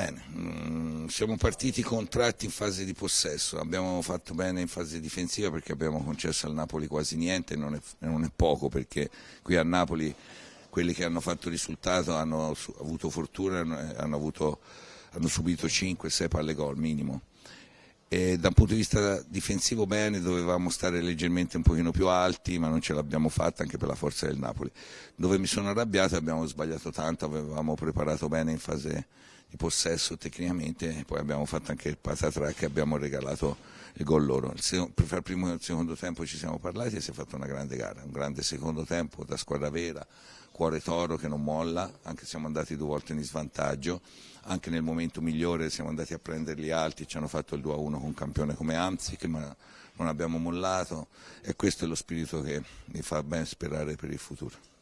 Bene, mm, siamo partiti contratti in fase di possesso, abbiamo fatto bene in fase difensiva perché abbiamo concesso al Napoli quasi niente, non non è poco perché qui a Napoli quelli che hanno fatto risultato hanno avuto fortuna, hanno, eh, hanno subito 5-6 palle gol minimo. E da un punto di vista difensivo bene, dovevamo stare leggermente un pochino più alti, ma non ce l'abbiamo fatta anche per la forza del Napoli. Dove mi sono arrabbiato abbiamo sbagliato tanto, avevamo preparato bene in fase di possesso tecnicamente, poi abbiamo fatto anche il patatrack e abbiamo regalato il gol loro. Il per fare il primo e il secondo tempo ci siamo parlati e si è fatta una grande gara, un grande secondo tempo da squadra vera, cuore toro che non molla, anche siamo andati due volte in svantaggio, anche nel momento migliore siamo andati a prenderli alti, ci hanno fatto il 2-1 con un campione come Amzic, ma non abbiamo mollato e questo è lo spirito che mi fa ben sperare per il futuro.